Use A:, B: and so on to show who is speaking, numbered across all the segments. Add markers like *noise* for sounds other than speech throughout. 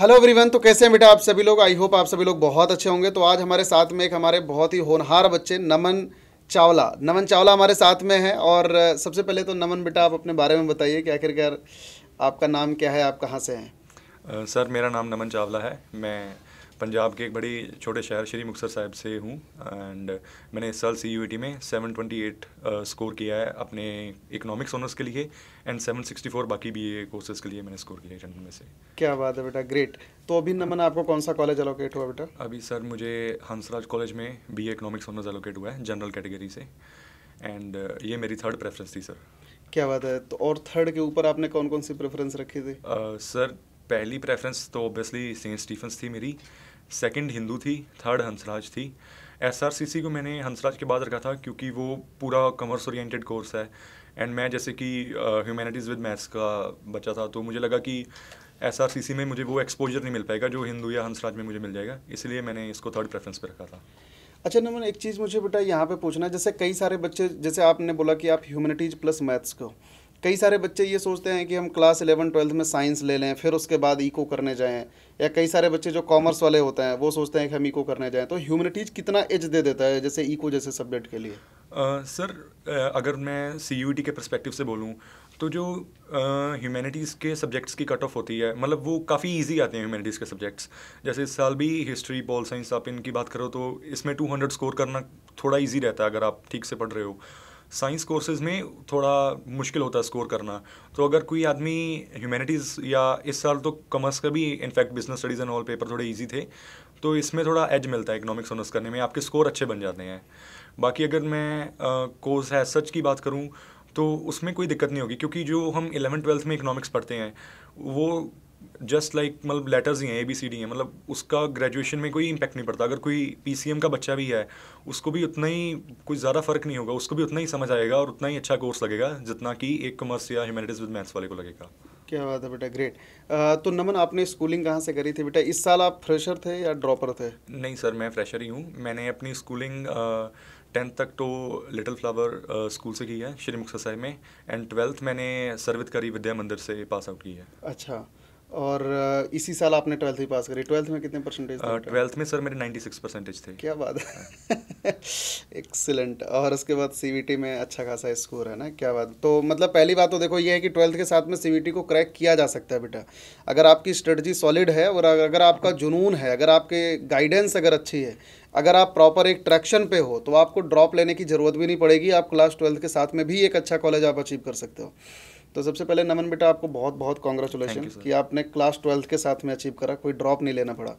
A: Hello everyone तो कैसे हैं बेटा आप सभी लोग आई होप आप सभी लोग बहुत अच्छे होंगे तो आज हमारे साथ में एक हमारे बहुत ही होनहार बच्चे नमन चावला नमन चावला हमारे साथ में है और सबसे पहले तो नमन बेटा आप अपने बारे में बताइए कि आखिरकार आपका नाम क्या है आप कहाँ से
B: हैं सर मेरा नाम नमन चावला है मैं पंजाब के एक बड़े छोटे शहर श्री मुक्सर साहब से हूँ एंड मैंने इस साल सी e में सेवन ट्वेंटी एट स्कोर किया है अपने इकोनॉमिक्स ऑनर्स के लिए एंड फोर बाकी बी ए कोर्सेज के लिए मैंने स्कोर किया है में से
A: क्या बात है बेटा ग्रेट तो अभी नमन आपको कौन सा कॉलेज एलोकेट हुआ बेटा
B: अभी सर मुझे हंसराज कॉलेज में B A economics honours allocate हुआ है जनरल कैटेगरी से एंड uh, ये मेरी थर्ड प्रेफरेंस थी सर क्या बात है तो और थर्ड के ऊपर आपने कौन कौन सी प्रेफरेंस रखी थी सर uh, पहली प्रेफरेंस तो ऑब्वियसली सेंट स्टीफन्स थी मेरी सेकंड हिंदू थी थर्ड हंसराज थी एसआरसीसी को मैंने हंसराज के बाद रखा था क्योंकि वो पूरा कमर्स ओरिएंटेड कोर्स है एंड मैं जैसे कि ह्यूमैनिटीज़ विद मैथ्स का बच्चा था तो मुझे लगा कि एसआरसीसी में मुझे वो एक्सपोजर नहीं मिल पाएगा जो हिंदू या हंसराज में मुझे मिल जाएगा इसलिए मैंने इसको थर्ड प्रेफरेंस पर रखा था
A: अच्छा नमन एक चीज़ मुझे बेटा यहाँ पे पूछना है जैसे कई सारे बच्चे जैसे आपने बोला कि आप ह्यूमैनिटीज प्लस मैथ्स को कई सारे बच्चे ये सोचते हैं कि हम क्लास इलेवन ट्वेल्थ में साइंस ले लें फिर उसके बाद इको करने जाएँ या कई सारे बच्चे जो कॉमर्स वाले होते हैं वो सोचते हैं कि हम इको करने जाएँ तो ह्यूमनिटीज़ कितना एज दे देता है जैसे इको जैसे सब्जेक्ट के लिए
B: सर uh, अगर मैं सी e के परस्पेक्टिव से बोलूँ तो जो ह्यूमैनिटीज़ uh, के सब्जेक्ट्स की कट ऑफ होती है मतलब वो काफ़ी इजी आते हैं ह्यूमैनिटीज़ के सब्जेक्ट्स जैसे इस साल भी हिस्ट्री पॉल साइंस आप इनकी बात करो तो इसमें 200 स्कोर करना थोड़ा इजी रहता है अगर आप ठीक से पढ़ रहे हो साइंस कोर्सेज़ में थोड़ा मुश्किल होता है स्कोर करना तो अगर कोई आदमी ह्यूमैनिटीज़ या इस साल तो कॉमर्स का भी in fact business studies and all paper थोड़े ईजी थे तो इसमें थोड़ा एज मिलता है इकोनॉमिक्स ऑनर्स करने में आपके स्कोर अच्छे बन जाते हैं बाकी अगर मैं कोर्स है सच की बात करूँ तो उसमें कोई दिक्कत नहीं होगी क्योंकि जो हम इलेवन ट्वेल्थ में इकोनॉमिक्स पढ़ते हैं वो जस्ट लाइक मतलब लेटर्स ही हैं ए बी सी डी हैं मतलब उसका ग्रेजुएशन में कोई इम्पैक्ट नहीं पड़ता अगर कोई पी सी एम का बच्चा भी है उसको भी उतना ही कोई ज़्यादा फ़र्क नहीं होगा उसको भी उतना ही समझ आएगा और उतना ही अच्छा कोर्स लगेगा जितना कि एक कॉमर्स या ह्यूमैनिटीज़ विद मैथ्स वाले को लगेगा
A: क्या बात है बेटा ग्रेट तो नमन आपने स्कूलिंग कहाँ से करी थी बेटा इस साल आप फ्रेशर थे या ड्रॉपर थे
B: नहीं सर मैं फ्रेशर ही हूँ मैंने अपनी स्कूलिंग टेंथ तक तो लिटिल फ्लावर स्कूल से की है श्री मुक्तसर में एंड ट्वेल्थ मैंने सर्वित करी विद्या मंदिर से पास आउट की है
A: अच्छा और इसी साल आपने ट्वेल्थ ही पास करी ट्वेल्थ में कितने परसेंटेज
B: ट्वेल्थ में सर मेरे सिक्स परसेंटेज थे
A: क्या बात है एक्सीलेंट हाँ। *laughs* और उसके बाद सी में अच्छा खासा स्कोर है ना क्या बात तो मतलब पहली बात तो देखो ये है कि ट्वेल्थ के साथ में सी को क्रैक किया जा सकता है बेटा अगर आपकी स्ट्रेटजी सॉलिड है और अगर आपका जुनून है अगर आपके गाइडेंस अगर अच्छी है अगर आप प्रॉपर एक ट्रैक्शन पे हो तो आपको ड्रॉप लेने की ज़रूरत भी नहीं पड़ेगी आप क्लास ट्वेल्थ के साथ में भी एक अच्छा कॉलेज आप अचीव कर सकते हो तो सबसे पहले नमन बेटा आपको बहुत बहुत कॉन्ग्रेचुलेशन कि आपने क्लास ट्वेल्थ के साथ में अचीव करा कोई ड्रॉप नहीं लेना पड़ा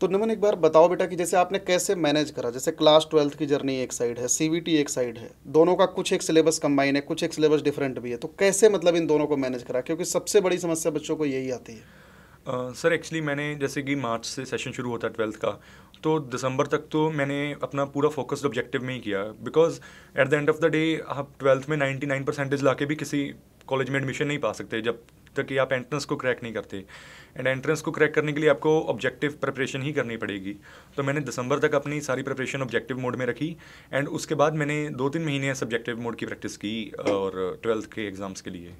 A: तो नमन एक बार बताओ बेटा कि जैसे आपने कैसे मैनेज करा जैसे क्लास ट्वेल्थ की जर्नी एक साइड है सी एक साइड है दोनों का कुछ एक सिलेबस कंबाइन है कुछ एक सिलेबस डिफरेंट भी है तो कैसे मतलब इन दोनों को मैनेज करा क्योंकि सबसे बड़ी समस्या बच्चों को यही आती है
B: सर uh, एक्चुअली मैंने जैसे कि मार्च से सेशन शुरू होता है ट्वेल्थ का तो दिसंबर तक तो मैंने अपना पूरा फोकस्ड ऑब्जेक्टिव में ही किया because at the end of the day आप ट्वेल्थ में नाइन्टी नाइन परसेंटेज ला के भी किसी कॉलेज में एडमिशन नहीं पा सकते जब तक कि आप एंट्रेंस को क्रैक नहीं करते एंड एंट्रेंस को क्रैक करने के लिए आपको ऑब्जेक्टिव प्रिपरेशन ही करनी पड़ेगी तो मैंने दिसंबर तक अपनी सारी प्रिपरेशन ऑब्जेक्टिव मोड में रखी एंड उसके बाद मैंने दो तीन महीने सब्जेक्टिव मोड की प्रैक्टिस की और ट्वेल्थ के एग्ज़ाम्स के लिए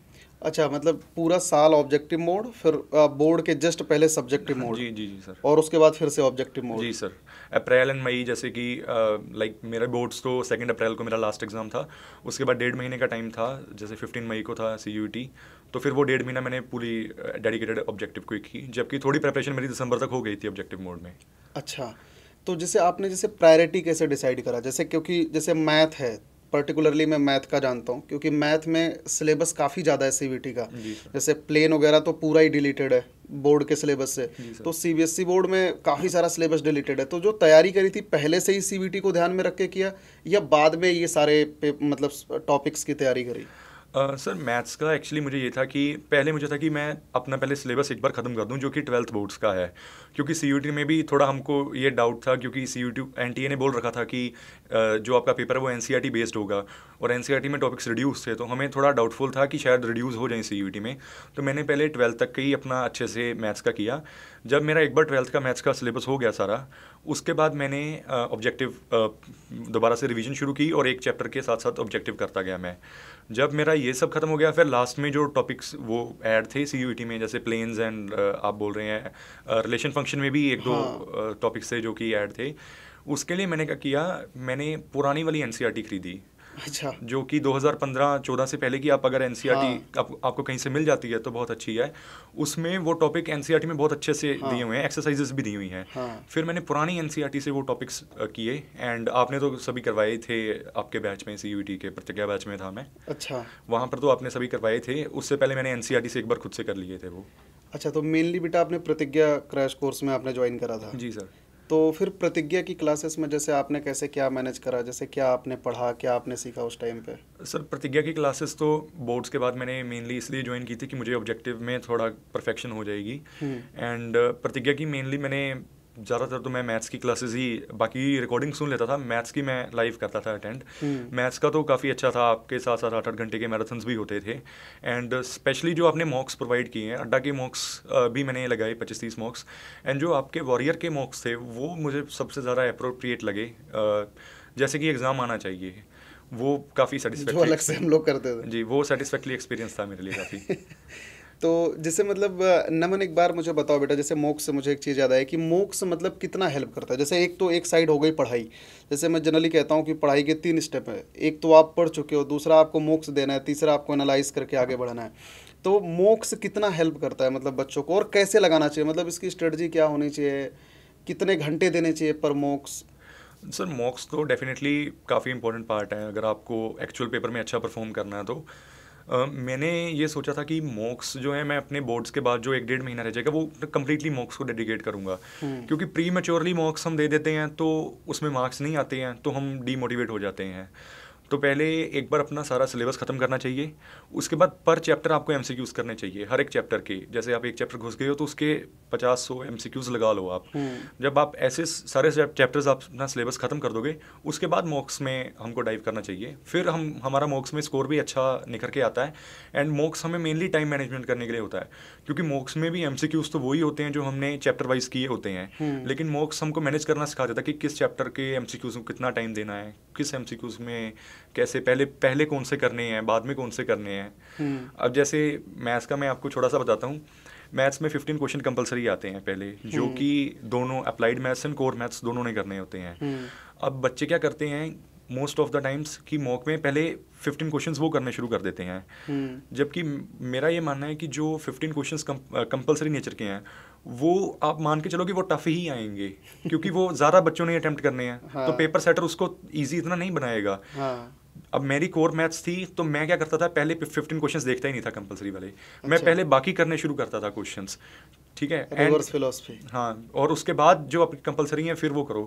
A: अच्छा मतलब पूरा साल ऑब्जेक्टिव मोड फिर बोर्ड के जस्ट पहले
B: सब्जेक्टिव मोड जी जी जी सर और उसके बाद फिर से ऑब्जेक्टिव मोड जी सर अप्रैल एंड मई जैसे कि लाइक मेरे बोर्ड्स तो सेकेंड अप्रैल को मेरा लास्ट एग्ज़ाम था उसके बाद डेढ़ महीने का टाइम था जैसे फिफ्टीन मई को था सी यू टी तो फिर वो डेढ़ महीना मैंने पूरी डेडिकेटेड ऑब्जेक्टिव को की जबकि थोड़ी प्रेपरेशन मेरी दिसंबर तक हो गई थी ऑब्जेक्टिव मोड में
A: अच्छा तो जैसे आपने जैसे प्रायोरिटी कैसे डिसाइड करा जैसे क्योंकि जैसे मैथ है पर्टिकुलरली मैं मैथ का जानता हूँ क्योंकि मैथ में सिलेबस काफ़ी ज़्यादा है सी का जैसे प्लेन वगैरह तो पूरा ही डिलीटेड है बोर्ड के सिलेबस से तो सी बोर्ड में काफ़ी सारा सिलेबस डिलीटेड है तो जो तैयारी करी थी पहले से ही सी को ध्यान में रख के किया या बाद में ये सारे मतलब टॉपिक्स की तैयारी करी
B: सर मैथ्स का एक्चुअली मुझे ये था कि पहले मुझे था कि मैं अपना पहले सिलेबस एक बार ख़त्म कर दूं जो कि ट्वेल्थ बोर्ड्स का है क्योंकि सी में भी थोड़ा हमको ये डाउट था क्योंकि सी यू टी ने बोल रखा था कि जो आपका पेपर है वो एन बेस्ड e होगा और एन e में टॉपिक्स रिड्यूस थे तो हमें थोड़ा डाउटफुल था कि शायद रिड्यूस हो जाए सी में तो मैंने पहले ट्वेल्थ तक ही अपना अच्छे से मैथ्स का किया जब मेरा एक बार ट्वेल्थ का मैथ्स का सिलेबस हो गया सारा उसके बाद मैंने ऑब्जेक्टिव दोबारा से रिविज़न शुरू की और एक चैप्टर के साथ साथ ऑब्जेक्टिव करता गया मैं जब मेरा ये सब खत्म हो गया फिर लास्ट में जो टॉपिक्स वो ऐड थे सी यू टी में जैसे प्लेन्स एंड uh, आप बोल रहे हैं रिलेशन uh, फंक्शन में भी एक हाँ. दो uh, टॉपिक्स थे जो कि ऐड थे उसके लिए मैंने क्या किया मैंने पुरानी वाली एन e खरीदी अच्छा जो कि 2015-14 से पहले की आप अगर एन e हाँ। आप, आपको कहीं से मिल जाती है तो बहुत अच्छी है उसमें वो टॉपिक एन e में बहुत अच्छे से हाँ। दिए हुए हैं एक्सरसाइजेस भी दी हुई हैं हाँ। फिर मैंने पुरानी एन e से वो टॉपिक्स किए एंड आपने तो सभी करवाए थे आपके बैच में सी के प्रतिज्ञा बैच में था मैं अच्छा वहाँ पर तो आपने सभी करवाए थे उससे पहले मैंने एन से एक बार खुद से कर लिए थे वो
A: अच्छा तो मेनली बेटा आपने प्रतिज्ञा क्रैश कोर्स में आपने ज्वाइन करा था जी सर तो फिर प्रतिज्ञा की क्लासेस में जैसे आपने कैसे क्या मैनेज करा जैसे क्या आपने पढ़ा क्या आपने सीखा उस टाइम पे
B: सर प्रतिज्ञा की क्लासेस तो बोर्ड्स के बाद मैंने मेनली इसलिए ज्वाइन की थी कि मुझे ऑब्जेक्टिव में थोड़ा परफेक्शन हो जाएगी एंड हम्म। uh, प्रतिज्ञा की मेनली मैंने ज़्यादातर तो मैं मैथ्स की क्लासेस ही बाकी रिकॉर्डिंग सुन लेता था मैथ्स की मैं लाइव करता था अटेंड हम्म। मैथ्स का तो काफ़ी अच्छा था आपके साथ साथ आठ आठ घंटे के मैराथन्स भी होते थे एंड स्पेशली जो आपने मॉक्स प्रोवाइड किए हैं अड्डा के मॉक्स भी मैंने लगाए पच्चीस तीस मॉक्स एंड जो आपके वॉरियर के मॉक्स थे वो मुझे सबसे ज़्यादा अप्रोप्रिएट लगे जैसे कि एग्ज़ाम आना चाहिए वो काफ़ी सेटिस्फैक्ट्री अलग से हम लोग करते थे जी वो सेटिस्फैक्ट्री एक्सपीरियंस था मेरे लिए काफ़ी *laughs*
A: तो जैसे मतलब नमन एक बार मुझे बताओ बेटा जैसे मोक्स से मुझे एक चीज़ याद आई कि मोक्स मतलब कितना हेल्प करता है जैसे एक तो एक साइड हो गई पढ़ाई जैसे मैं जनरली कहता हूँ कि पढ़ाई के तीन स्टेप हैं एक तो आप पढ़ चुके हो दूसरा आपको मोक्स देना है तीसरा आपको एनालाइज करके आगे बढ़ना है तो मोक्स कितना हेल्प करता है मतलब बच्चों को और कैसे लगाना चाहिए मतलब इसकी स्ट्रेटजी क्या होनी चाहिए कितने घंटे देने चाहिए पर मोक्स
B: सर मॉक्स तो डेफिनेटली काफ़ी इंपॉर्टेंट पार्ट है अगर आपको एक्चुअल पेपर में अच्छा परफॉर्म करना है तो मैंने ये सोचा था कि मॉक्स जो है मैं अपने बोर्ड्स के बाद जो एक डेढ़ महीना रह जाएगा वो कम्प्लीटली मॉक्स को डेडिकेट करूँगा हम्म। क्योंकि प्री मेच्योरली मॉक्स हम दे देते हैं तो उसमें मार्क्स नहीं आते हैं तो हम डीमोटिवेट हो जाते हैं तो पहले एक बार अपना सारा सिलेबस खत्म करना चाहिए उसके बाद पर चैप्टर आपको एम करने चाहिए हर एक चैप्टर के जैसे आप एक चैप्टर घुस गए हो तो उसके पचास सौ एम लगा लो आप हम्म। जब आप ऐसे सारे चैप्टर्स आप अपना सिलेबस खत्म कर दोगे उसके बाद मॉक्स में हमको डाइव करना चाहिए फिर हम हमारा मॉक्स में स्कोर भी अच्छा निखर के आता है एंड मॉक्स हमें मेनली टाइम मैनेजमेंट करने के लिए होता है क्योंकि मॉक्स में भी एम तो वही होते हैं जो हमने चैप्टर वाइज किए होते हैं हम्म। लेकिन मॉक्स हमको मैनेज करना सिखा देता है कि किस चैप्टर के एम को कितना टाइम देना है किस एम में कैसे पहले पहले कौन से करने हैं बाद में कौन से करने हैं हम्म। अब जैसे मैथ्स का मैं आपको छोटा सा बताता हूँ मैथ्स में फिफ्टीन क्वेश्चन कंपलसरी आते हैं पहले जो हम्म। कि दोनों applied maths and core maths दोनों ने करने होते हैं हम्म। अब बच्चे क्या करते हैं मोस्ट ऑफ द टाइम्स कि मॉक में पहले फिफ्टीन क्वेश्चंस वो करने शुरू कर देते हैं जबकि मेरा ये मानना है कि जो फिफ्टीन क्वेश्चंस कंपलसरी नेचर के हैं वो आप मान के चलो कि वो टफ ही आएंगे *laughs* क्योंकि वो ज़्यादा बच्चों ने अटैम्प्ट करने हैं तो हाँ। तो पेपर सेटर उसको ईजी इतना नहीं बनाएगा हाँ। अब मेरी कोर मैथ्स थी तो मैं क्या करता था पहले फिफ्टीन क्वेश्चन देखता ही नहीं था कंपलसरी वाले अच्छा। मैं पहले बाकी करने शुरू करता था क्वेश्चन ठीक है एंड फिलोसफी हाँ और उसके बाद जो आपकी कंपलसरी है फिर वो करो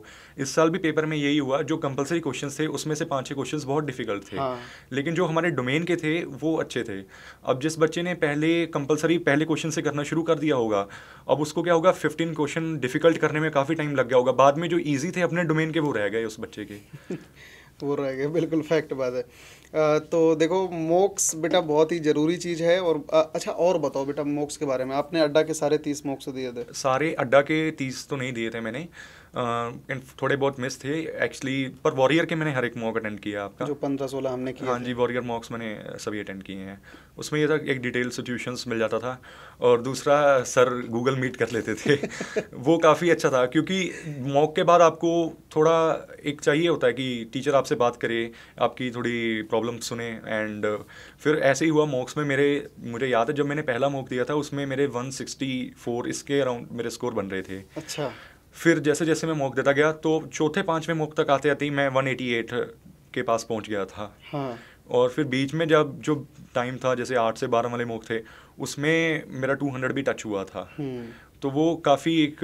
B: इस साल भी पेपर में यही हुआ जो कंपलसरी क्वेश्चन थे उसमें से पांच छह क्वेश्चन बहुत डिफिकल्ट थे हाँ. लेकिन जो हमारे डोमेन के थे वो अच्छे थे अब जिस बच्चे ने पहले कंपलसरी पहले क्वेश्चन से करना शुरू कर दिया होगा अब उसको क्या होगा फिफ्टीन क्वेश्चन डिफिकल्ट करने में काफ़ी टाइम लग गया होगा बाद में जो ईजी थे अपने डोमेन के वो रह गए उस बच्चे के
A: *laughs* तो रह गए बिल्कुल फैक्ट बात है तो देखो मोक्स बेटा बहुत ही ज़रूरी चीज़ है और अच्छा और बताओ बेटा मोक्स के बारे में आपने अड्डा के सारे तीस मोक्स तो दिए थे
B: सारे अड्डा के तीस तो नहीं दिए थे मैंने थोड़े बहुत मिस थे एक्चुअली पर वॉरियर के मैंने हर एक मॉक अटेंड किया आपका जो पंद्रह सोलह हमने किया हाँ जी वॉरियर मॉक्स मैंने सभी अटेंड किए हैं उसमें ये था एक डिटेल सिचुएशन मिल जाता था और दूसरा सर गूगल मीट कर लेते थे *laughs* वो काफ़ी अच्छा था क्योंकि मॉक के बाद आपको थोड़ा एक चाहिए होता है कि टीचर आपसे बात करे आपकी थोड़ी प्रॉब्लम सुने एंड फिर ऐसे ही हुआ मॉक्स में मेरे मुझे याद है जब मैंने पहला मॉक दिया था उसमें मेरे वन इसके अराउंड मेरे स्कोर बन रहे थे अच्छा फिर जैसे जैसे मैं मॉक देता गया तो चौथे पाँचवें मॉक तक आते आते ही मैं एट के पास पहुंच गया था हाँ। और फिर बीच में जब जो टाइम था जैसे आठ से बारह वाले मॉक थे उसमें मेरा टू हंड्रेड भी टच हुआ था हम्म। तो वो काफ़ी एक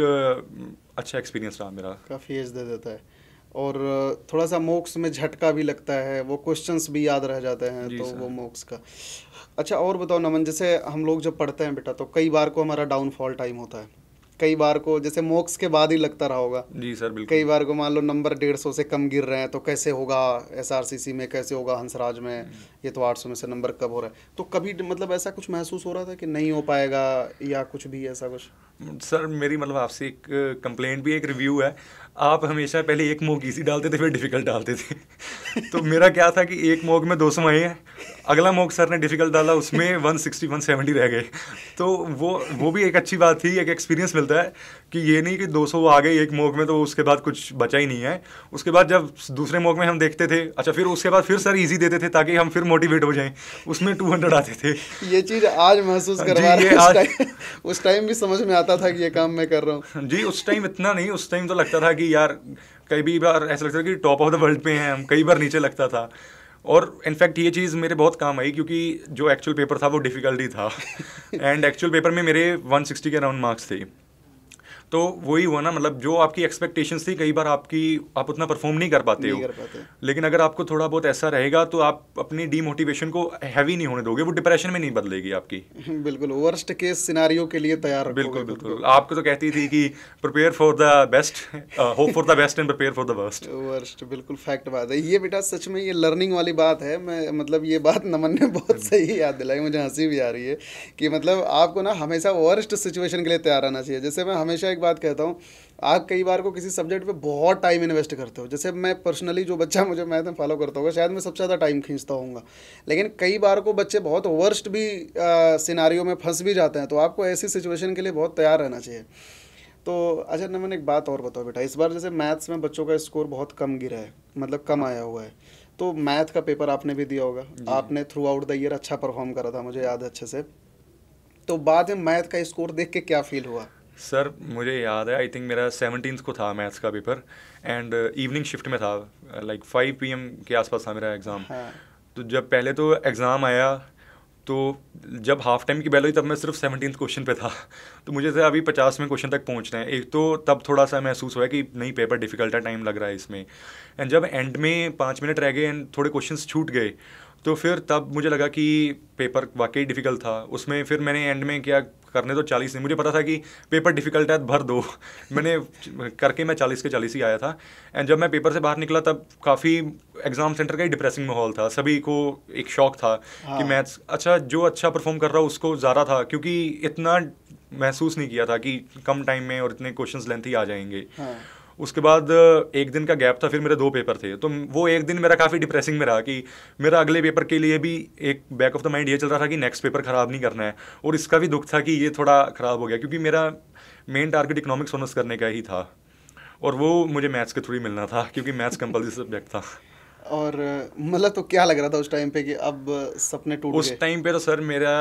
B: अच्छा एक्सपीरियंस रहा मेरा
A: काफ़ी एज दे देता है और थोड़ा सा मोक्स में झटका भी लगता है वो क्वेश्चंस भी याद रह जाते हैं तो वो मोक्स का अच्छा और बताओ नमन जैसे हम लोग जब पढ़ते हैं बेटा तो कई बार को हमारा डाउनफॉल टाइम होता है कई बार को जैसे मोक्स के बाद ही लगता रहा होगा
B: जी सर बिल्कुल
A: कई बार को मान लो नंबर डेढ़ सौ से कम गिर रहे हैं तो कैसे होगा एस में कैसे होगा हंसराज में ये तो आठ सौ में से नंबर कब हो रहा है तो कभी मतलब ऐसा कुछ महसूस हो रहा था कि नहीं हो पाएगा या कुछ भी ऐसा कुछ
B: सर मेरी मतलब आपसे एक कंप्लेंट भी एक रिव्यू है आप हमेशा पहले एक मोक ईजी डालते थे फिर डिफ़िकल्ट डालते थे तो मेरा क्या था कि एक मोक में दो सौ आए हैं अगला मोक सर ने डिफ़िकल्ट डाला उसमें वन सिक्सटी वन सेवेंटी रह गए तो वो वो भी एक अच्छी बात थी एक एक्सपीरियंस मिलता है कि ये नहीं कि दो सौ आ गए एक मोक में तो उसके बाद कुछ बचा ही नहीं है उसके बाद जब दूसरे मोक में हम देखते थे अच्छा फिर उसके बाद फिर सर ईजी देते थे ताकि हम फिर मोटिवेट हो जाएँ उसमें टू हंड्रेड आते थे
A: ये चीज़ आज महसूस करवा रहे हैं उस टाइम भी समझ में आता था कि ये काम मैं
B: कर रहा हूँ जी उस टाइम इतना नहीं उस टाइम तो लगता था कि कि यार कई बार ऐसा लगता था कि टॉप ऑफ द वर्ल्ड पे हैं हम कई बार नीचे लगता था और इनफैक्ट ये चीज़ मेरे बहुत काम आई क्योंकि जो एक्चुअल पेपर था वो डिफ़िकल्ट था एंड एक्चुअल पेपर में मेरे 160 के अराउंड मार्क्स थे तो वही हुआ ना मतलब जो आपकी एक्सपेक्टेशन थी कई बार आपकी आप उतना परफॉर्म नहीं कर पाते नहीं हो कर पाते। लेकिन अगर आपको थोड़ा बहुत ऐसा रहेगा तो आप अपनी डीमोटिवेशन को हैवी नहीं होने दोगे वो डिप्रेशन में नहीं बदलेगी आपकी *laughs* बिल्कुल वर्स्ट केस सिनारियों के लिए तैयार बिल्कुल बिल्कुल आपको तो कहती थी कि prepare for the best hope for the best and prepare for the worst worst बिल्कुल
A: फैक्ट बात है ये बेटा सच में ये लर्निंग वाली बात है मैं मतलब ये बात नमन ने बहुत *laughs* सही याद दिलाई मुझे हंसी भी आ रही है कि मतलब आपको ना हमेशा वर्स्ट सिचुएशन के लिए तैयार रहना चाहिए जैसे मैं हमेशा एक बात कहता हूँ आप कई बार को किसी सब्जेक्ट पे बहुत टाइम इन्वेस्ट करते हो जैसे मैं पर्सनली जो बच्चा मुझे मैथ में फॉलो करता होगा शायद मैं सबसे ज़्यादा टाइम खींचता हूँ लेकिन कई बार को बच्चे बहुत वर्स्ट भी सिनारियों में फंस भी जाते हैं तो आपको ऐसी सिचुएशन के लिए बहुत तैयार रहना चाहिए तो अच्छा न मैंने एक बात और बताओ बेटा इस बार जैसे मैथ्स में बच्चों का स्कोर बहुत कम गिरा है मतलब कम आया हुआ है तो मैथ का पेपर आपने भी दिया होगा आपने थ्रू आउट द ईयर अच्छा परफॉर्म करा था मुझे याद अच्छे से तो बाद में मैथ का स्कोर देख के क्या फील हुआ
B: सर मुझे याद है आई थिंक मेरा सेवनटीन को था मैथ्स का पेपर एंड इवनिंग शिफ्ट में था लाइक फाइव पी के आसपास था मेरा एग्ज़ाम हाँ। तो जब पहले तो एग्ज़ाम आया तो जब हाफ टाइम की बैल हुई तब मैं सिर्फ सेवनटीन क्वेश्चन पे था *laughs* तो मुझे से अभी पचास में क्वेश्चन तक पहुँचना है एक तो तब थोड़ा सा महसूस हुआ कि नहीं पेपर डिफिकल्ट है टाइम लग रहा है इसमें एंड जब एंड में पाँच मिनट रह गए एंड थोड़े क्वेश्चन छूट गए तो फिर तब मुझे लगा कि पेपर वाकई डिफ़िकल्ट था उसमें फिर मैंने एंड में क्या करने तो चालीस नहीं मुझे पता था कि पेपर डिफ़िकल्ट है भर दो *laughs* मैंने करके मैं चालीस के चालीस ही आया था एंड जब मैं पेपर से बाहर निकला तब काफ़ी एग्ज़ाम सेंटर का ही डिप्रेसिंग माहौल था सभी को एक शौक था हाँ। कि मैथ्स अच्छा जो अच्छा परफॉर्म कर रहा उसको ज़्यादा था क्योंकि इतना महसूस नहीं किया था कि कम टाइम में और इतने क्वेश्चन लेंथ ही आ जाएंगे हाँ। उसके बाद एक दिन का गैप था फिर मेरे दो पेपर थे तो वो एक दिन मेरा काफ़ी डिप्रेसिंग में रहा कि मेरा अगले पेपर के लिए भी एक बैक ऑफ द माइंड ये चल रहा था कि नेक्स्ट पेपर ख़राब नहीं करना है और इसका भी दुख था कि ये थोड़ा ख़राब हो गया क्योंकि मेरा मेन टारगेट इकोनॉमिक्स ऑनर्स करने का ही था और वो मुझे मैथ्स के थ्रू ही मिलना था क्योंकि मैथ्स कंपल्सरी सब्जेक्ट था
A: और मतलब तो क्या लग रहा था उस टाइम पे कि अब सपने टूट उस
B: टाइम पे तो सर मेरा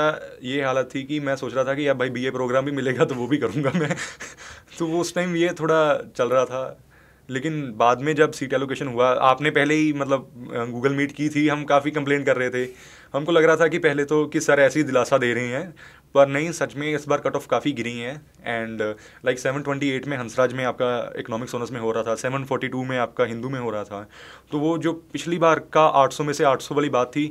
B: ये हालत थी कि मैं सोच रहा था कि अब भाई बीए प्रोग्राम भी मिलेगा तो वो भी करूँगा मैं *laughs* तो वो उस टाइम ये थोड़ा चल रहा था लेकिन बाद में जब सीट एलोकेशन हुआ आपने पहले ही मतलब गूगल मीट की थी हम काफ़ी कंप्लेंट कर रहे थे हमको लग रहा था कि पहले तो कि सर ऐसे ही दिलासा दे रहे हैं पर नहीं सच में इस बार कट ऑफ काफ़ी गिरी है and like seven twenty eight में हंसराज में आपका इकोनॉमिक्स ऑनर्स में हो रहा था सेवन फोर्टी टू में आपका हिंदू में हो रहा था तो वो जो पिछली बार का आठ सौ में से आठ सौ वाली बात थी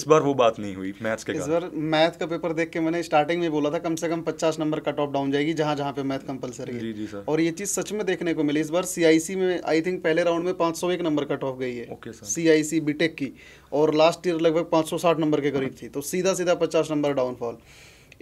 B: इस बार वो बात नहीं हुई मैथ्स के इस बार
A: मैथ का पेपर देख के मैंने स्टार्टिंग में बोला था कम से कम पचास नंबर कट ऑफ डाउन जाएगी जहाँ जहाँ पे मैथ कंपलसरी जी जी सर और ये चीज़ सच में देखने को मिली इस बार सी में आई थिंक पहले राउंड में पाँच सौ एक नंबर कट ऑफ गई है okay sir C I C BTech की और लास्ट ईयर लगभग पाँच सौ साठ नंबर के करीब थी तो सीधा सीधा पचास नंबर डाउनफॉल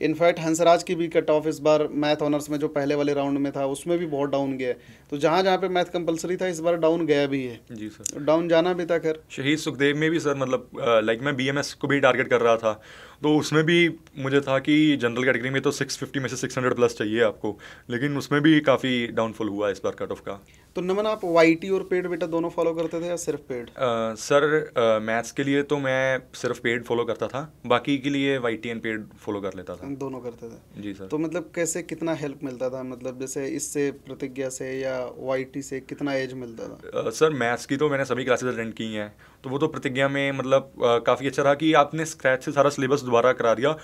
A: इनफैक्ट हंसराज की भी कट ऑफ इस बार मैथ ऑनर्स में जो पहले वाले राउंड में था उसमें भी बहुत डाउन गया तो जहाँ जहाँ पे मैथ कंपलसरी था इस बार डाउन गया भी है जी सर डाउन जाना भी था खैर
B: शहीद सुखदेव में भी सर मतलब लाइक मैं बी को भी टारगेट कर रहा था तो उसमें भी मुझे था कि जनरल कैटेगरी में तो 650 में से 600 प्लस चाहिए आपको लेकिन उसमें भी काफ़ी डाउनफॉल हुआ इस बार कट ऑफ का
A: तो नमन आप वाई और पेड बेटा दोनों फॉलो करते थे या सिर्फ पेड
B: आ, सर मैथ्स के लिए तो मैं सिर्फ पेड फॉलो करता था बाकी के लिए वाई एंड पेड फॉलो कर लेता था दोनों करते थे जी सर तो
A: मतलब कैसे कितना हेल्प मिलता था मतलब जैसे इससे प्रतिज्ञा से या वाई से कितना एज मिलता था
B: आ, सर मैथ्स की तो मैंने सभी क्लासेज अटेंड की हैं तो वो तो प्रतिज्ञा में मतलब काफ़ी अच्छा रहा कि आपने स्क्रैच से सारा सिलेबस दोबारा करा दिया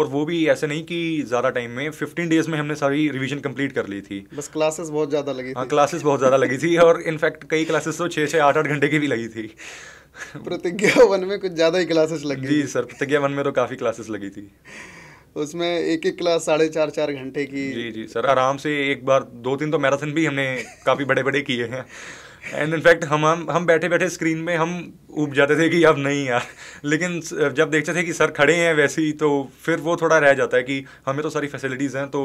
B: और वो भी ऐसे नहीं कि ज़्यादा टाइम में फिफ्टीन डेज में हमने सारी रिविजन कंप्लीट कर ली थी
A: बस क्लासेस बहुत ज़्यादा लगी हाँ
B: क्लासेस बहुत ज़्यादा लगी थी और इनफैक्ट कई क्लासेस तो छः छः आठ आठ घंटे की भी लगी थी प्रतिज्ञा वन में कुछ ज़्यादा ही क्लासेस लगी जी सर प्रतिज्ञा वन में तो काफ़ी क्लासेस लगी थी
A: उसमें एक एक क्लास साढ़े चार चार घंटे की
B: जी जी सर आराम से एक बार दो तीन तो मैराथन भी हमने काफ़ी बड़े बड़े किए हैं एंड इनफैक्ट हम हम हम बैठे बैठे स्क्रीन में हम उब जाते थे कि अब नहीं यार लेकिन जब देखते थे कि सर खड़े हैं वैसे ही तो फिर वो थोड़ा रह जाता है कि हमें तो सारी फैसिलिटीज़ हैं तो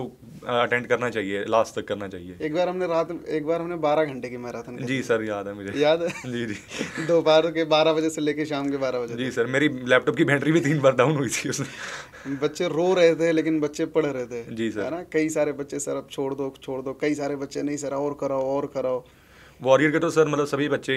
B: अटेंड करना चाहिए लास्ट तक करना चाहिए
A: एक बार हमने रात एक बार हमने बारह घंटे की मैराथन
B: जी सर याद है मुझे याद है जी जी
A: *laughs* दोपहर के बारह बजे से लेके शाम के बारह बजे
B: जी सर मेरी लैपटॉप की बैटरी भी तीन बार डाउन हुई थी उसमें
A: बच्चे रो रहे थे लेकिन बच्चे पढ़ रहे थे जी सर है ना कई सारे बच्चे सर अब छोड़ दो छोड़ दो कई सारे बच्चे नहीं सर और कराओ और कराओ
B: वॉरियर के तो सर मतलब सभी बच्चे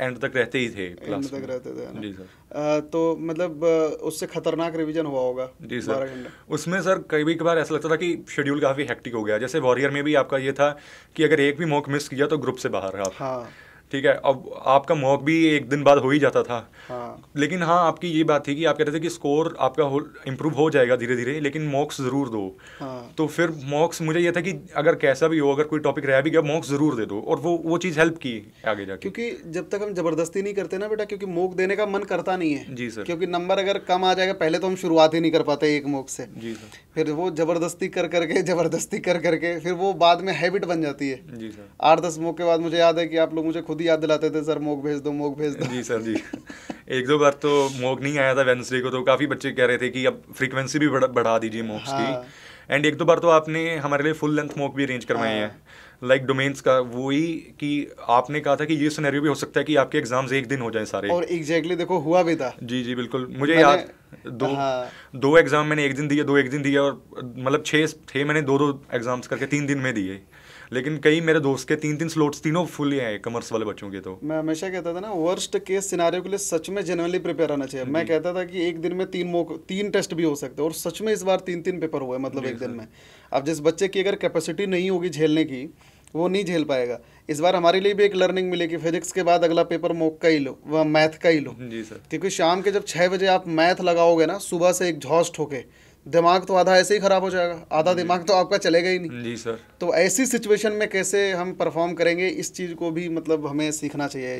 B: एंड तक रहते ही थे एंड तक रहते थे जी
A: सर तो मतलब उससे खतरनाक रिवीजन हुआ होगा
B: जी सर उसमें सर कई भी बार ऐसा लगता था कि शेड्यूल काफ़ी हैक्टिक हो गया जैसे वॉरियर में भी आपका ये था कि अगर एक भी मॉक मिस किया तो ग्रुप से बाहर आप हाँ ठीक है अब आपका मॉक भी एक दिन बाद हो ही जाता था हाँ। लेकिन हाँ आपकी ये बात थी कि आप कह रहे थे कि स्कोर आपका इम्प्रूव हो जाएगा धीरे धीरे लेकिन मॉक्स ज़रूर दो हाँ। तो फिर मॉक्स मुझे ये था कि अगर कैसा भी हो अगर कोई टॉपिक रह भी गया मॉक्स ज़रूर दे दो और वो वो चीज़ हेल्प की आगे जाके क्योंकि
A: जब तक हम ज़बरदस्ती नहीं करते ना बेटा क्योंकि मॉक देने का मन करता नहीं है जी सर क्योंकि नंबर अगर कम आ जाएगा पहले तो हम शुरुआत ही नहीं कर पाते एक मॉक से जी सर फिर वो ज़बरदस्ती कर करके ज़बरदस्ती कर करके फिर वो बाद में हैबिट बन जाती है जी सर आठ दस मॉक के बाद मुझे याद है कि आप लोग मुझे खुद खुद याद दिलाते थे सर मोक भेज दो मोक भेज
B: दो जी सर जी एक दो बार तो मोक नहीं आया था वेंसडे को तो काफ़ी बच्चे कह रहे थे कि अब फ्रीक्वेंसी भी बढ़ा, बढ़ा दीजिए मोक हाँ. की एंड एक दो बार तो आपने हमारे लिए फुल लेंथ मोक भी अरेंज करवाए हैं लाइक हाँ। डोमेन्स का वो ही कि आपने कहा था कि ये सिनेरियो भी हो सकता है कि आपके एग्जाम्स एक दिन हो जाए सारे और
A: एग्जैक्टली exactly देखो हुआ भी था
B: जी जी बिल्कुल मुझे याद दो हाँ। दो एग्जाम मैंने एक दिन दिए दो एक दिन दिए और मतलब छह छह मैंने दो दो एग्जाम्स करके तीन दिन में दिए लेकिन कई मेरे दोस्त के तीन तीन स्लोट्स तीनों फुल ही हैं कॉमर्स वाले बच्चों के तो
A: मैं हमेशा कहता था ना वर्स्ट केस सिनारियों के लिए सच में जनरली प्रिपेयर आना चाहिए मैं कहता था कि एक दिन में तीन मोक तीन टेस्ट भी हो सकते हैं और सच में इस बार तीन तीन पेपर हुए मतलब एक दिन में अब जिस बच्चे की अगर कैपेसिटी नहीं होगी झेलने की वो नहीं झेल पाएगा इस बार हमारे लिए भी एक लर्निंग मिलेगी फिजिक्स के बाद अगला पेपर मोक का ही लो व मैथ का ही लो जी सर क्योंकि शाम के जब छः बजे आप मैथ लगाओगे ना सुबह से एग्जॉस्ट होके दिमाग तो आधा ऐसे ही खराब हो जाएगा आधा दिमाग तो आपका चलेगा ही नहीं जी सर तो ऐसी सिचुएशन में कैसे हम परफॉर्म करेंगे इस चीज़ को भी मतलब हमें सीखना चाहिए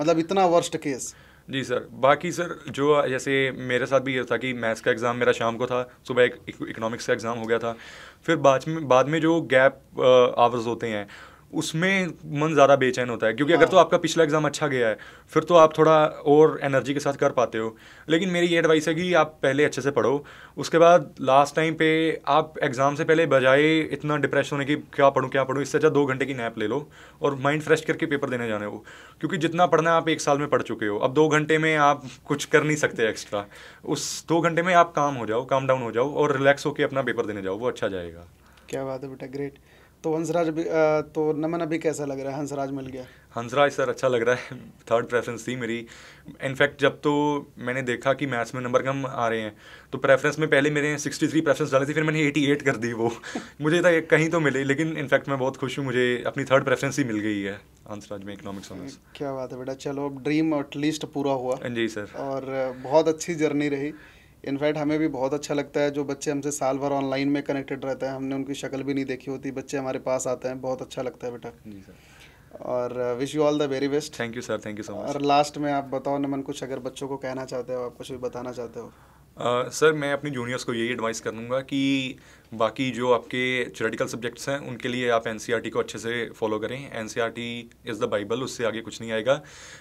A: मतलब इतना
B: वर्स्ट केस जी सर बाकी सर जो जैसे मेरे साथ भी ये था कि मैथ्स का एग्ज़ाम मेरा शाम को था सुबह एक इकोनॉमिक्स का एग्ज़ाम हो गया था फिर बाद में बाद में जो गैप आवर्स होते हैं उसमें मन ज़्यादा बेचैन होता है क्योंकि हाँ। अगर तो हाँ। आपका पिछला एग्ज़ाम अच्छा गया है फिर तो आप थोड़ा और एनर्जी के साथ कर पाते हो लेकिन मेरी ये एडवाइस है कि आप पहले अच्छे से पढ़ो उसके बाद लास्ट टाइम पे आप एग्ज़ाम से पहले बजाए इतना डिप्रेस होने की क्या पढ़ूँ क्या पढ़ूँ इससे अच्छा दो घंटे की नैप ले लो और माइंड फ्रेश करके पेपर देने जाने हो क्योंकि जितना पढ़ना है आप एक साल में पढ़ चुके हो अब दो घंटे में आप कुछ कर नहीं सकते एक्स्ट्रा उस दो घंटे में आप काम हो जाओ काम डाउन हो जाओ और रिलैक्स होकर अपना पेपर देने जाओ वो अच्छा जाएगा
A: क्या बात है बेटा ग्रेट तो हंसराज अभी तो नमन अभी कैसा लग रहा है हंसराज मिल गया
B: हंसराज सर अच्छा लग रहा है थर्ड प्रेफरेंस थी मेरी इनफैक्ट जब तो मैंने देखा कि मैथ्स में नंबर कम आ रहे हैं तो प्रेफरेंस में पहले मेरे 63 प्रेफरेंस डाले थे फिर मैंने 88 कर दी वो *laughs* मुझे था तो कहीं तो मिले लेकिन इनफैक्ट मैं बहुत खुश हूँ मुझे अपनी थर्ड प्रेफरेंस ही मिल गई है हंसराज में इकोनॉमिक्स ऑनर्स
A: क्या बात है बेटा चलो ड्रीम एटलीस्ट पूरा हुआ हाँ जी सर और बहुत अच्छी जर्नी रही इनफैक्ट हमें भी बहुत अच्छा लगता है जो बच्चे हमसे साल भर ऑनलाइन में कनेक्टेड रहते हैं हमने उनकी शक्ल भी नहीं देखी होती बच्चे हमारे पास आते हैं बहुत अच्छा लगता है बेटा
B: जी सर
A: और wish you all the very
B: best thank you sir thank you so much और
A: लास्ट में आप बताओ नमन कुछ अगर बच्चों को कहना चाहते हो आप कुछ भी बताना चाहते हो
B: सर uh, मैं अपने जूनियर्स को यही एडवाइस करूँगा कि बाकी जो आपके थ्योरेटिकल सब्जेक्ट्स हैं उनके लिए आप एन e को अच्छे से फॉलो करें एन इज़ द बाइबल उससे आगे कुछ नहीं आएगा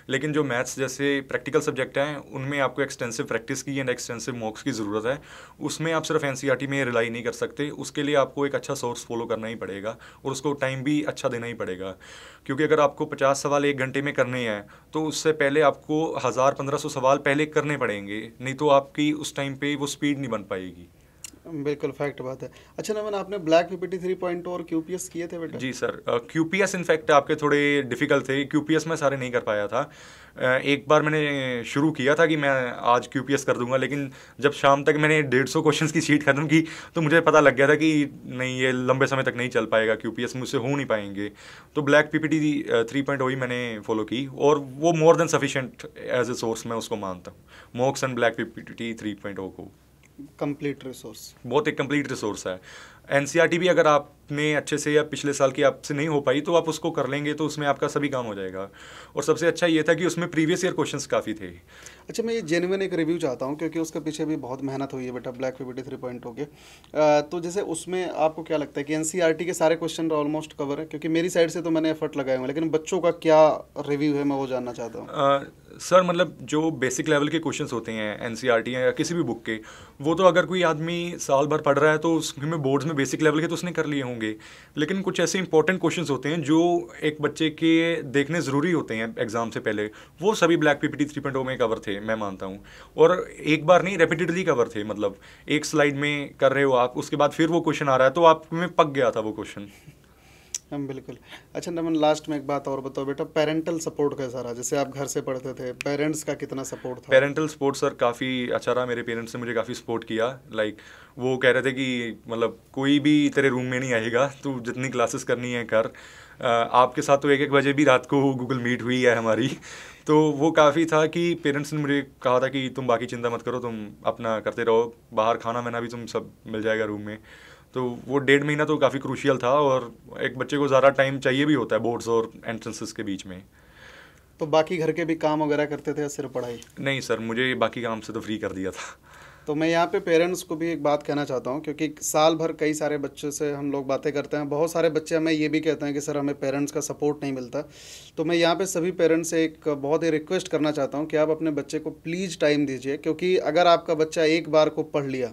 B: लेकिन जो मैथ्स जैसे प्रैक्टिकल सब्जेक्ट हैं उनमें आपको एक्सटेंसिव प्रैक्टिस की एंड एक्सटेंसिव मॉक्स की ज़रूरत है उसमें आप सिर्फ एन e में रिलाई नहीं कर सकते उसके लिए आपको एक अच्छा सोर्स फॉलो करना ही पड़ेगा और उसको टाइम भी अच्छा देना ही पड़ेगा क्योंकि अगर आपको पचास सवाल एक घंटे में करने हैं तो उससे पहले आपको हज़ार पंद्रह सौ सवाल पहले करने पड़ेंगे नहीं तो आपकी उस टाइम पर वो स्पीड नहीं बन पाएगी
A: बिल्कुल फैक्ट बात है अच्छा नमन आपने ब्लैक पीपीटी थ्री पॉइंट और क्यूपीएस किए थे बेटा जी
B: सर क्यूपीएस इनफैक्ट आपके थोड़े डिफिकल्ट थे क्यूपीएस में सारे नहीं कर पाया था एक बार मैंने शुरू किया था कि मैं आज क्यूपीएस कर दूंगा लेकिन जब शाम तक मैंने डेढ़ सौ क्वेश्चन की शीट खत्म की तो मुझे पता लग गया था कि नहीं ये लंबे समय तक नहीं चल पाएगा क्यूपीएस मुझसे हो नहीं पाएंगे तो ब्लैक पीपीटी थ्री पॉइंट ही मैंने फॉलो की और वो more than sufficient as a source मैं उसको मानता हूँ mocks and black PPT three point O को
A: कंप्लीट रिसोर्स
B: बहुत एक कंप्लीट रिसोर्स है एन e भी अगर आप इतने अच्छे से या पिछले साल की आपसे नहीं हो पाई तो आप उसको कर लेंगे तो उसमें आपका सभी काम हो जाएगा और सबसे अच्छा ये था कि उसमें प्रीवियस ईयर क्वेश्चंस काफ़ी थे
A: अच्छा मैं ये जेनविन एक रिव्यू चाहता हूँ क्योंकि उसके पीछे भी बहुत मेहनत हुई है बेटा ब्लैक फिफ्टी थ्री पॉइंट के तो जैसे उसमें आपको क्या लगता है कि एन e के सारे क्वेश्चन ऑलमोस्ट कवर है क्योंकि मेरी साइड से तो मैंने एफर्ट लगाए हुए हैं लेकिन बच्चों का क्या रिव्यू है मैं वो जानना चाहता
B: हूँ सर मतलब जो बेसिक लेवल के क्वेश्चंस होते हैं एन सी आर या किसी भी बुक के वो तो अगर कोई आदमी साल भर पढ़ रहा है तो उसमें बोर्ड्स में बेसिक लेवल के तो उसने कर लिए होंगे होंगे लेकिन कुछ ऐसे इंपॉर्टेंट क्वेश्चन होते हैं जो एक बच्चे के देखने ज़रूरी होते हैं एग्ज़ाम से पहले वो सभी ब्लैक पीपीटी थ्री पॉइंट में कवर थे मैं मानता हूँ और एक बार नहीं रेपिटेडली कवर थे मतलब एक स्लाइड में कर रहे हो आप उसके बाद फिर वो क्वेश्चन आ रहा है तो आप में पक गया था वो क्वेश्चन
A: हम बिल्कुल अच्छा नमन लास्ट में एक बात और बताओ बेटा पेरेंटल सपोर्ट कैसा रहा जैसे आप घर से पढ़ते थे पेरेंट्स का कितना सपोर्ट था
B: पेरेंटल सपोर्ट सर काफ़ी अच्छा रहा मेरे पेरेंट्स ने मुझे काफ़ी सपोर्ट किया लाइक वो कह रहे थे कि मतलब कोई भी तेरे रूम में नहीं आएगा तू जितनी क्लासेस करनी है कर आपके साथ तो एक एक बजे भी रात को गूगल मीट हुई है हमारी तो वो काफ़ी था कि पेरेंट्स ने मुझे कहा था कि तुम बाकी चिंता मत करो तुम अपना करते रहो बाहर खाना वाना भी तुम सब मिल जाएगा रूम में तो वो डेढ़ महीना तो काफ़ी क्रूशियल था और एक बच्चे को ज़्यादा टाइम चाहिए भी होता है बोर्ड्स और एंट्रेंसेस के बीच में
A: तो बाकी घर के भी काम वगैरह करते थे या सिर्फ पढ़ाई
B: नहीं सर मुझे बाकी काम से तो फ्री कर दिया था
A: तो मैं यहाँ पे पेरेंट्स को भी एक बात कहना चाहता हूँ क्योंकि साल भर कई सारे बच्चों से हम लोग बातें करते हैं बहुत सारे बच्चे हमें ये भी कहते हैं कि सर हमें पेरेंट्स का सपोर्ट नहीं मिलता तो मैं यहाँ पे सभी पेरेंट्स से एक बहुत ही रिक्वेस्ट करना चाहता हूँ कि आप अपने बच्चे को प्लीज़ टाइम दीजिए क्योंकि अगर आपका बच्चा एक बार को पढ़ लिया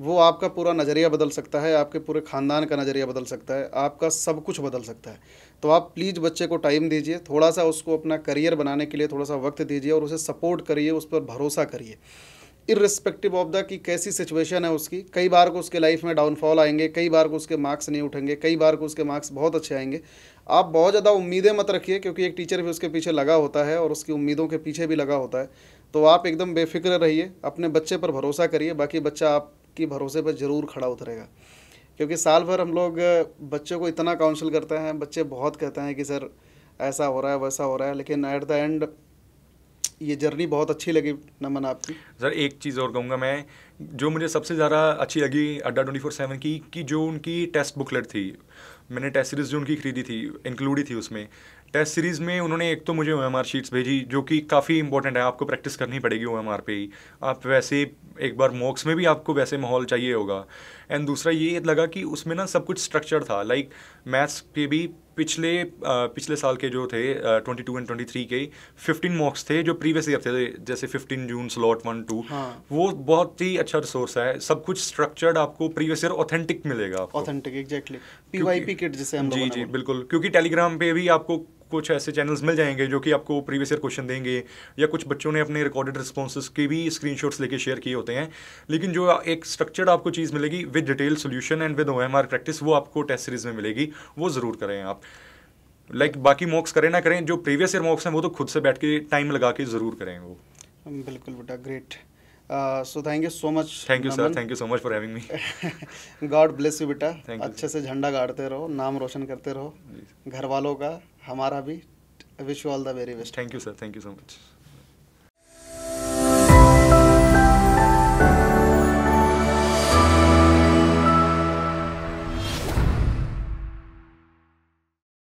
A: वो आपका पूरा नज़रिया बदल सकता है आपके पूरे ख़ानदान का नज़रिया बदल सकता है आपका सब कुछ बदल सकता है तो आप प्लीज़ बच्चे को टाइम दीजिए थोड़ा सा उसको अपना करियर बनाने के लिए थोड़ा सा वक्त दीजिए और उसे सपोर्ट करिए उस पर भरोसा करिए इरिस्पेक्टिव ऑफ द कि कैसी सिचुएशन है उसकी कई बार को उसके लाइफ में डाउनफॉल आएंगे कई बार को उसके मार्क्स नहीं उठेंगे कई बार को उसके मार्क्स बहुत अच्छे आएंगे आप बहुत ज़्यादा उम्मीदें मत रखिए क्योंकि एक टीचर भी उसके पीछे लगा होता है और उसकी उम्मीदों के पीछे भी लगा होता है तो आप एकदम बेफिक्र रहिए अपने बच्चे पर भरोसा करिए बाकी बच्चा आप के भरोसे पर ज़रूर खड़ा उतरेगा क्योंकि साल भर हम लोग बच्चों को इतना काउंसिल करते हैं बच्चे बहुत कहते हैं कि सर ऐसा हो रहा है वैसा हो रहा है लेकिन ऐट द एंड ये जर्नी बहुत अच्छी लगी नमन आपकी
B: सर एक चीज़ और कहूँगा मैं जो मुझे सबसे ज़्यादा अच्छी लगी अड्डा ट्वेंटी फोर सेवन की कि जो उनकी टेस्ट बुकलेट थी मैंने टेस्ट सीरीज़ जो उनकी खरीदी थी इंक्लूडी थी उसमें टेस्ट सीरीज़ में उन्होंने एक तो मुझे ओ एम शीट्स भेजी जो कि काफ़ी इंपॉर्टेंट है आपको प्रैक्टिस करनी पड़ेगी ओ एम पे ही आप वैसे एक बार मॉक्स में भी आपको वैसे माहौल चाहिए होगा एंड दूसरा ये लगा कि उसमें ना सब कुछ स्ट्रक्चर था लाइक मैथ्स के भी पिछले पिछले साल के जो थे twenty two and twenty three के फिफ्टीन मॉक्स थे जो प्रीवियस ईयर थे जैसे fifteen June slot one two वो बहुत ही अच्छा रिसोर्स है सब कुछ स्ट्रक्चर्ड आपको प्रीवियस ईयर ऑथेंटिक मिलेगा authentic exactly P Y P kit जैसे हम जी जी बिल्कुल क्योंकि टेलीग्राम पे भी आपको कुछ ऐसे चैनल्स मिल जाएंगे जो कि आपको प्रीवियस ईयर क्वेश्चन देंगे या कुछ बच्चों ने अपने रिकॉर्डेड रिस्पॉन्स के भी शॉट्स लेके शेयर किए होते हैं लेकिन जो एक स्ट्रक्चर्ड आपको चीज़ मिलेगी with detail solution and with oh practice वो आपको टेस्ट सीरीज में मिलेगी वो ज़रूर करें आप लाइक like, बाकी मॉक्स करें ना करें जो प्रीवियस ईयर मॉक्स हैं वो तो खुद से बैठ के टाइम लगा के ज़रूर करें वो
A: बिल्कुल बेटा great so thank you so much thank you sir thank
B: you so much for having me
A: God bless you बेटा अच्छे से झंडा गाड़ते रहो नाम रोशन करते रहो घर वालों का हमारा भी wish you all the very
B: best thank you sir thank you so much